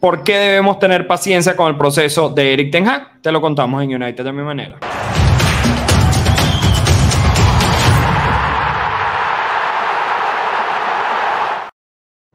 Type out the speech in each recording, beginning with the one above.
¿Por qué debemos tener paciencia con el proceso de Eric Ten Hag? Te lo contamos en United A mi manera.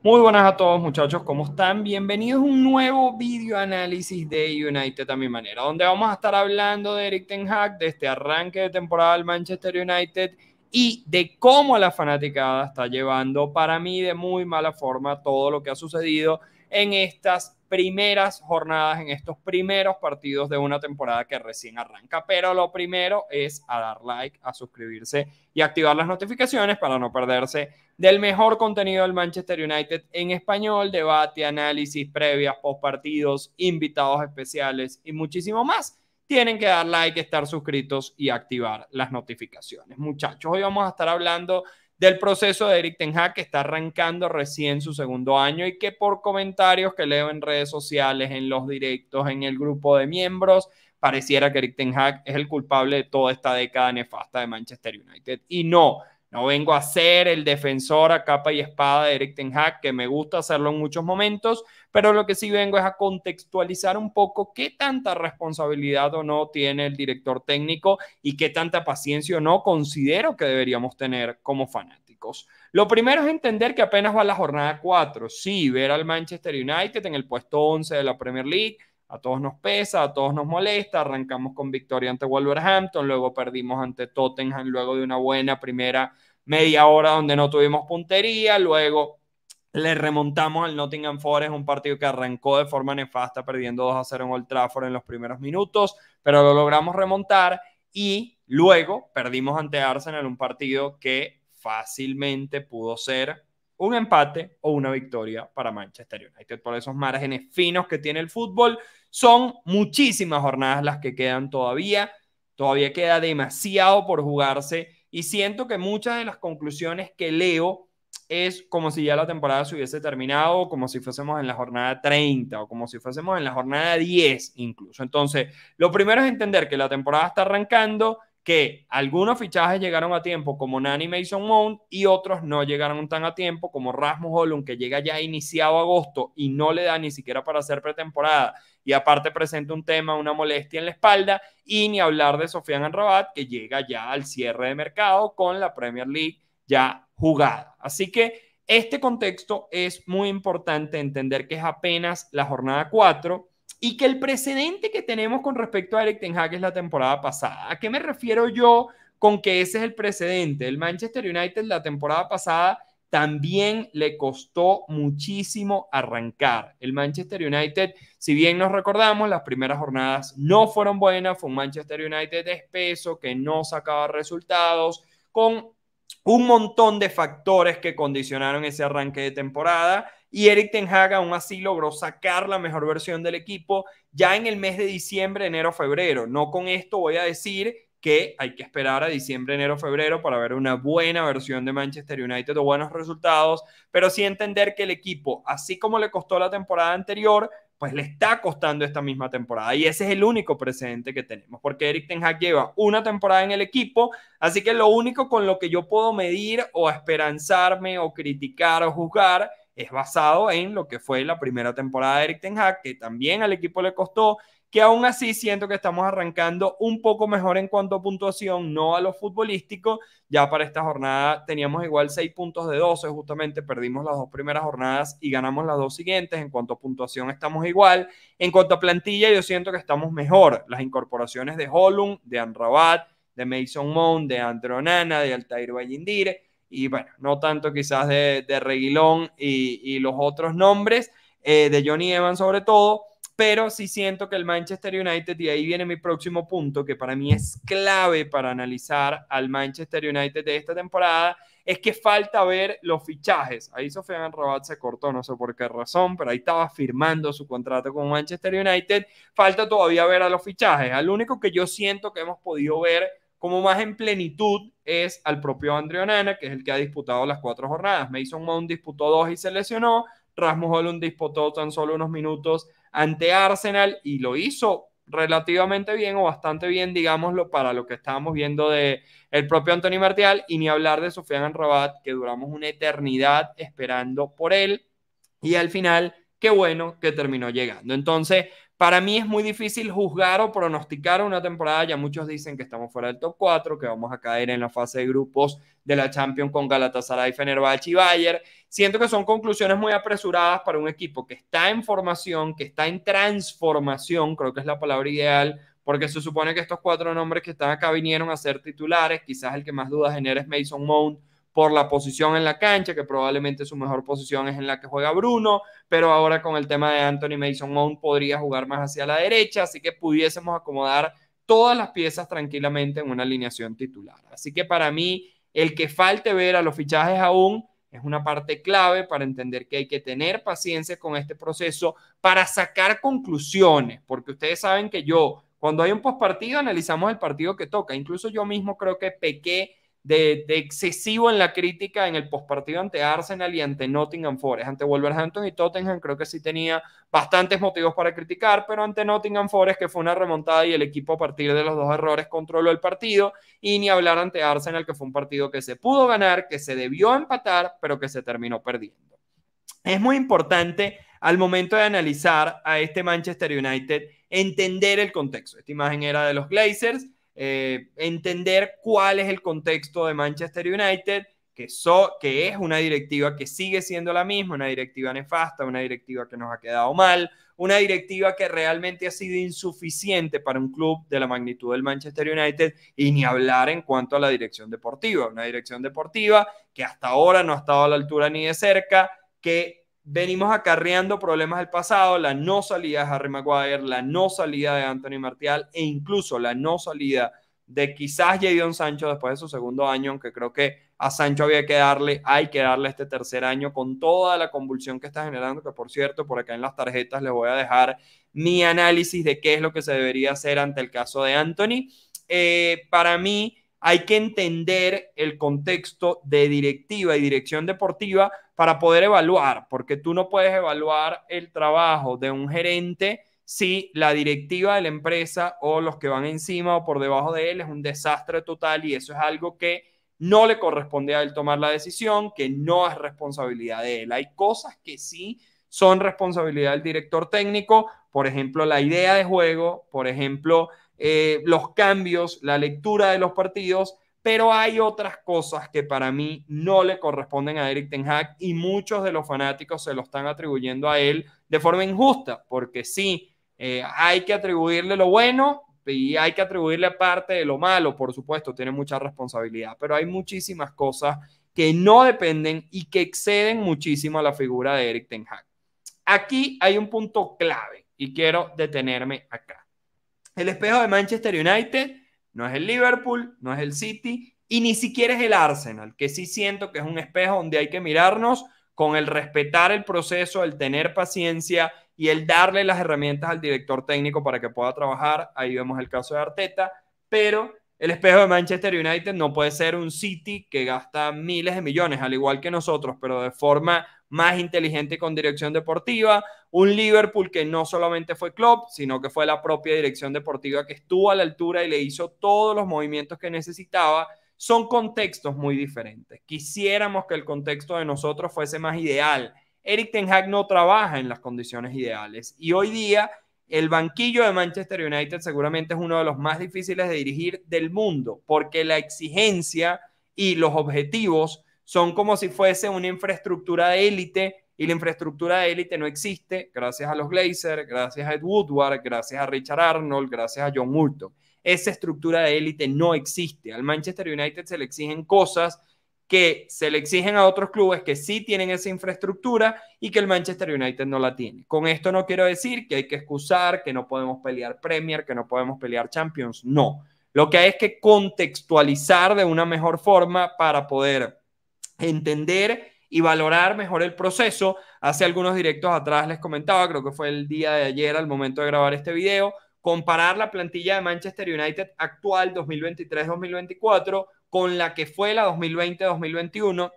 Muy buenas a todos muchachos, ¿cómo están? Bienvenidos a un nuevo video análisis de United a mi manera, donde vamos a estar hablando de Eric Ten Hag, de este arranque de temporada del Manchester United y de cómo la fanaticada está llevando para mí de muy mala forma todo lo que ha sucedido en estas primeras jornadas, en estos primeros partidos de una temporada que recién arranca. Pero lo primero es a dar like, a suscribirse y activar las notificaciones para no perderse del mejor contenido del Manchester United en español, debate, análisis, previas, postpartidos, invitados especiales y muchísimo más. Tienen que dar like, estar suscritos y activar las notificaciones. Muchachos, hoy vamos a estar hablando del proceso de Eric Ten Hag, que está arrancando recién su segundo año y que por comentarios que leo en redes sociales, en los directos, en el grupo de miembros, pareciera que Eric Ten Hag es el culpable de toda esta década nefasta de Manchester United. Y no, no vengo a ser el defensor a capa y espada de Eric Ten Hag, que me gusta hacerlo en muchos momentos, pero lo que sí vengo es a contextualizar un poco qué tanta responsabilidad o no tiene el director técnico y qué tanta paciencia o no considero que deberíamos tener como fanáticos. Lo primero es entender que apenas va la jornada 4. Sí, ver al Manchester United en el puesto 11 de la Premier League. A todos nos pesa, a todos nos molesta. Arrancamos con victoria ante Wolverhampton, luego perdimos ante Tottenham, luego de una buena primera media hora donde no tuvimos puntería, luego le remontamos al Nottingham Forest, un partido que arrancó de forma nefasta, perdiendo 2 a 0 en Old Trafford en los primeros minutos, pero lo logramos remontar y luego perdimos ante Arsenal un partido que fácilmente pudo ser un empate o una victoria para Manchester United. Por esos márgenes finos que tiene el fútbol, son muchísimas jornadas las que quedan todavía. Todavía queda demasiado por jugarse y siento que muchas de las conclusiones que leo es como si ya la temporada se hubiese terminado, como si fuésemos en la jornada 30 o como si fuésemos en la jornada 10 incluso. Entonces, lo primero es entender que la temporada está arrancando, que algunos fichajes llegaron a tiempo como Nani Mason Mount y otros no llegaron tan a tiempo como Rasmus Holland que llega ya iniciado agosto y no le da ni siquiera para hacer pretemporada y aparte presenta un tema, una molestia en la espalda y ni hablar de Sofian Anrabat que llega ya al cierre de mercado con la Premier League ya jugada. Así que este contexto es muy importante entender que es apenas la jornada 4 y que el precedente que tenemos con respecto a Eric Ten Hag es la temporada pasada. ¿A qué me refiero yo con que ese es el precedente? El Manchester United la temporada pasada también le costó muchísimo arrancar. El Manchester United, si bien nos recordamos, las primeras jornadas no fueron buenas, fue un Manchester United espeso que no sacaba resultados, con un montón de factores que condicionaron ese arranque de temporada. Y Eric Ten Hag aún así logró sacar la mejor versión del equipo ya en el mes de diciembre, enero, febrero. No con esto voy a decir que hay que esperar a diciembre, enero, febrero para ver una buena versión de Manchester United o buenos resultados, pero sí entender que el equipo, así como le costó la temporada anterior, pues le está costando esta misma temporada. Y ese es el único precedente que tenemos, porque Eric Ten Hag lleva una temporada en el equipo, así que lo único con lo que yo puedo medir o esperanzarme o criticar o juzgar es basado en lo que fue la primera temporada de Eric Ten Hag, que también al equipo le costó, que aún así siento que estamos arrancando un poco mejor en cuanto a puntuación, no a lo futbolístico. Ya para esta jornada teníamos igual 6 puntos de 12, justamente perdimos las dos primeras jornadas y ganamos las dos siguientes. En cuanto a puntuación estamos igual. En cuanto a plantilla, yo siento que estamos mejor. Las incorporaciones de Holum, de Anrabat, de Mason Moon, de Andronana, de Altair Vallindire, y bueno, no tanto quizás de, de Reguilón y, los otros nombres, eh, de Johnny Evans sobre todo pero sí siento que el Manchester United, y ahí viene mi próximo punto, que para mí es clave para analizar al Manchester United de esta temporada, es que falta ver los fichajes. Ahí Sofian Rabat se cortó, no sé por qué razón, pero ahí estaba firmando su contrato con Manchester United. Falta todavía ver a los fichajes. Al único que yo siento que hemos podido ver como más en plenitud es al propio andre Onana, que es el que ha disputado las cuatro jornadas. Mason Mount disputó dos y se lesionó. Rasmus Holland disputó tan solo unos minutos ante Arsenal y lo hizo relativamente bien o bastante bien, digámoslo, para lo que estábamos viendo de el propio Anthony Martial y ni hablar de Sofian Rabat, que duramos una eternidad esperando por él y al final, qué bueno que terminó llegando. Entonces, para mí es muy difícil juzgar o pronosticar una temporada. Ya muchos dicen que estamos fuera del top 4, que vamos a caer en la fase de grupos de la Champions con Galatasaray, Fenerbahce y Bayern. Siento que son conclusiones muy apresuradas para un equipo que está en formación, que está en transformación, creo que es la palabra ideal, porque se supone que estos cuatro nombres que están acá vinieron a ser titulares. Quizás el que más dudas genera es Mason Mount por la posición en la cancha, que probablemente su mejor posición es en la que juega Bruno, pero ahora con el tema de Anthony Mason aún podría jugar más hacia la derecha, así que pudiésemos acomodar todas las piezas tranquilamente en una alineación titular. Así que para mí, el que falte ver a los fichajes aún es una parte clave para entender que hay que tener paciencia con este proceso para sacar conclusiones, porque ustedes saben que yo, cuando hay un postpartido, analizamos el partido que toca. Incluso yo mismo creo que pequé de, excesivo en la crítica en el postpartido ante Arsenal y ante Nottingham Forest. Ante Wolverhampton y Tottenham creo que sí tenía bastantes motivos para criticar, pero ante Nottingham Forest que fue una remontada y el equipo a partir de los dos errores controló el partido y ni hablar ante Arsenal que fue un partido que se pudo ganar, que se debió empatar, pero que se terminó perdiendo. Es muy importante al momento de analizar a este Manchester United entender el contexto. Esta imagen era de los Glazers eh, entender cuál es el contexto de Manchester United, que, que es una directiva que sigue siendo la misma, una directiva nefasta, una directiva que nos ha quedado mal, una directiva que realmente ha sido insuficiente para un club de la magnitud del Manchester United y ni hablar en cuanto a la dirección deportiva, una dirección deportiva que hasta ahora no ha estado a la altura ni de cerca, que venimos acarreando problemas del pasado, la no salida de Harry Maguire, la no salida de Anthony Martial e incluso la no salida de quizás Jadon Sancho después de su segundo año, aunque creo que a Sancho había que darle, hay que darle este tercer año con toda la convulsión que está generando, que por cierto, por acá en las tarjetas les voy a dejar mi análisis de qué es lo que se debería hacer ante el caso de Anthony. Eh, para mí, hay que entender el contexto de directiva y dirección deportiva para poder evaluar, porque tú no puedes evaluar el trabajo de un gerente si la directiva de la empresa o los que van encima o por debajo de él es un desastre total y eso es algo que no le corresponde a él tomar la decisión, que no es responsabilidad de él. Hay cosas que sí son responsabilidad del director técnico, por ejemplo, la idea de juego, por ejemplo, eh, los cambios, la lectura de los partidos, pero hay otras cosas que para mí no le corresponden a Eric Ten Hag y muchos de los fanáticos se lo están atribuyendo a él de forma injusta, porque sí, eh, hay que atribuirle lo bueno y hay que atribuirle parte de lo malo, por supuesto, tiene mucha responsabilidad, pero hay muchísimas cosas que no dependen y que exceden muchísimo a la figura de Eric Ten Hag. Aquí hay un punto clave y quiero detenerme acá. El espejo de Manchester United no es el Liverpool, no es el City y ni siquiera es el Arsenal, que sí siento que es un espejo donde hay que mirarnos con el respetar el proceso, el tener paciencia y el darle las herramientas al director técnico para que pueda trabajar. Ahí vemos el caso de Arteta, pero el espejo de Manchester United no puede ser un City que gasta miles de millones, al igual que nosotros, pero de forma más inteligente con dirección deportiva. Un Liverpool que no solamente fue club, sino que fue la propia dirección deportiva que estuvo a la altura y le hizo todos los movimientos que necesitaba. Son contextos muy diferentes. Quisiéramos que el contexto de nosotros fuese más ideal. Eric Ten Hag no trabaja en las condiciones ideales y hoy día el banquillo de Manchester United seguramente es uno de los más difíciles de dirigir del mundo, porque la exigencia y los objetivos son como si fuese una infraestructura de élite y la infraestructura de élite no existe gracias a los Glazer, gracias a Ed Woodward, gracias a Richard Arnold, gracias a John Moulton. Esa estructura de élite no existe. Al Manchester United se le exigen cosas que se le exigen a otros clubes que sí tienen esa infraestructura y que el Manchester United no la tiene. Con esto no quiero decir que hay que excusar, que no podemos pelear Premier, que no podemos pelear Champions, no. Lo que hay es que contextualizar de una mejor forma para poder entender y valorar mejor el proceso. Hace algunos directos atrás les comentaba, creo que fue el día de ayer al momento de grabar este video, comparar la plantilla de Manchester United actual 2023-2024 con la que fue la 2020-2021,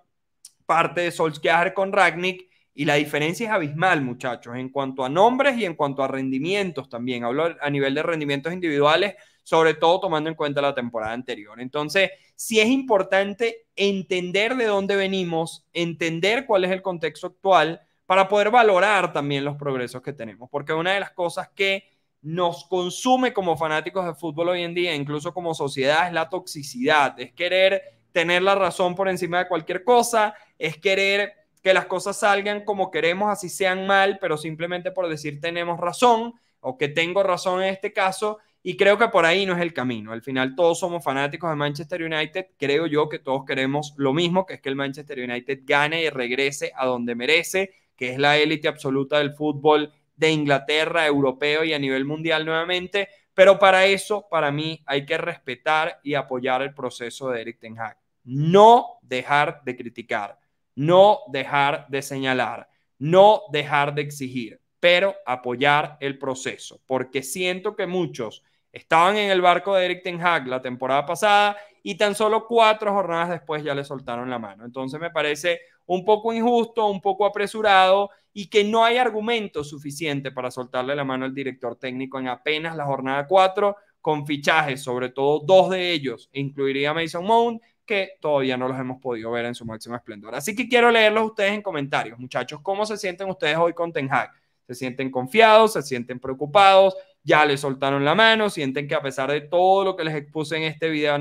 parte de Solskjaer con Ragnick, y la diferencia es abismal, muchachos, en cuanto a nombres y en cuanto a rendimientos también. Hablo a nivel de rendimientos individuales, sobre todo tomando en cuenta la temporada anterior. Entonces, sí es importante entender de dónde venimos, entender cuál es el contexto actual para poder valorar también los progresos que tenemos, porque una de las cosas que nos consume como fanáticos de fútbol hoy en día, incluso como sociedad, es la toxicidad, es querer tener la razón por encima de cualquier cosa, es querer que las cosas salgan como queremos, así sean mal, pero simplemente por decir tenemos razón o que tengo razón en este caso, y creo que por ahí no es el camino. Al final todos somos fanáticos de Manchester United, creo yo que todos queremos lo mismo, que es que el Manchester United gane y regrese a donde merece, que es la élite absoluta del fútbol de Inglaterra, europeo y a nivel mundial nuevamente. Pero para eso, para mí, hay que respetar y apoyar el proceso de Eric Ten Hag. No dejar de criticar, no dejar de señalar, no dejar de exigir, pero apoyar el proceso, porque siento que muchos Estaban en el barco de Eric Ten Hag la temporada pasada y tan solo cuatro jornadas después ya le soltaron la mano. Entonces me parece un poco injusto, un poco apresurado y que no hay argumento suficiente para soltarle la mano al director técnico en apenas la jornada 4 con fichajes, sobre todo dos de ellos, e incluiría Mason Mount, que todavía no los hemos podido ver en su máximo esplendor. Así que quiero leerlos ustedes en comentarios, muchachos, ¿cómo se sienten ustedes hoy con Ten Hag? ¿Se sienten confiados? ¿Se sienten preocupados? ya le soltaron la mano, sienten que a pesar de todo lo que les expuse en este video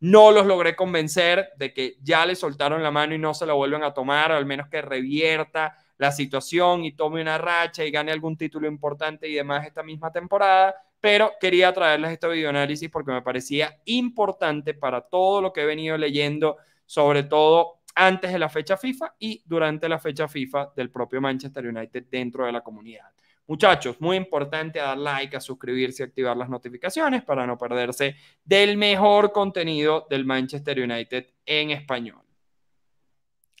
no los logré convencer de que ya le soltaron la mano y no se la vuelven a tomar, al menos que revierta la situación y tome una racha y gane algún título importante y demás esta misma temporada. Pero quería traerles este video análisis porque me parecía importante para todo lo que he venido leyendo, sobre todo antes de la fecha FIFA y durante la fecha FIFA del propio Manchester United dentro de la comunidad. Muchachos, muy importante a dar like, a suscribirse, y activar las notificaciones para no perderse del mejor contenido del Manchester United en español.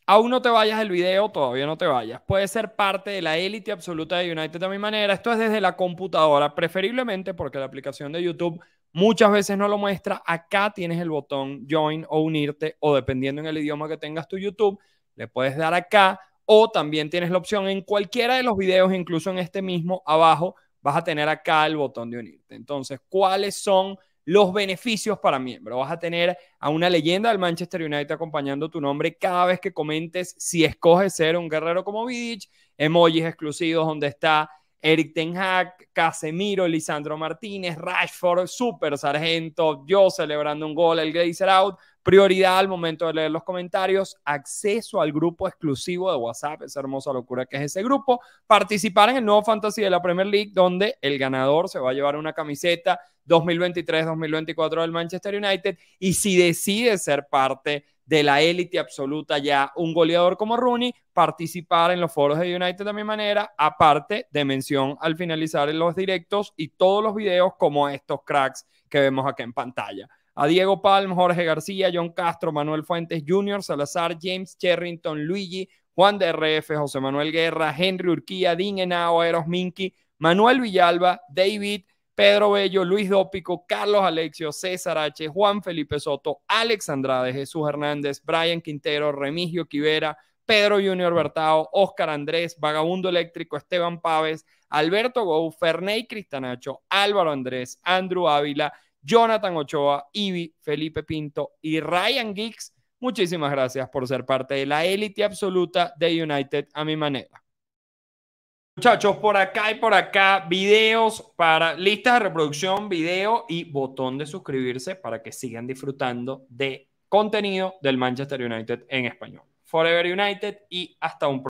Aún no te vayas del video, todavía no te vayas. Puedes ser parte de la élite absoluta de United de mi manera. Esto es desde la computadora, preferiblemente porque la aplicación de YouTube muchas veces no lo muestra. Acá tienes el botón join o unirte o dependiendo en el idioma que tengas tu YouTube, le puedes dar acá o también tienes la opción en cualquiera de los videos, incluso en este mismo abajo, vas a tener acá el botón de unirte. Entonces, ¿cuáles son los beneficios para miembro? Vas a tener a una leyenda del Manchester United acompañando tu nombre cada vez que comentes si escoges ser un guerrero como Vidic, emojis exclusivos donde está Eric Ten Hag, Casemiro, Lisandro Martínez, Rashford, Super Sargento, yo celebrando un gol, el Glazer out, Prioridad al momento de leer los comentarios, acceso al grupo exclusivo de WhatsApp, esa hermosa locura que es ese grupo, participar en el nuevo Fantasy de la Premier League, donde el ganador se va a llevar una camiseta 2023-2024 del Manchester United y si decide ser parte de la élite absoluta ya un goleador como Rooney, participar en los foros de United de mi manera, aparte de mención al finalizar en los directos y todos los videos como estos cracks que vemos acá en pantalla. A Diego Palm, Jorge García, John Castro, Manuel Fuentes Jr., Salazar, James Cherrington, Luigi, Juan de RF, José Manuel Guerra, Henry Urquía, Dean Henao, Eros Minky, Manuel Villalba, David, Pedro Bello, Luis Dópico, Carlos Alexio, César H., Juan Felipe Soto, Alex Andrade, Jesús Hernández, Brian Quintero, Remigio Quivera, Pedro Junior Bertao, Oscar Andrés, Vagabundo Eléctrico, Esteban Pávez, Alberto Gou, Ferney Cristanacho, Álvaro Andrés, Andrew Ávila, Jonathan Ochoa, Ibi, Felipe Pinto y Ryan Geeks. Muchísimas gracias por ser parte de la élite absoluta de United a mi manera. Muchachos, por acá y por acá, videos para listas de reproducción, video y botón de suscribirse para que sigan disfrutando de contenido del Manchester United en español. Forever United y hasta un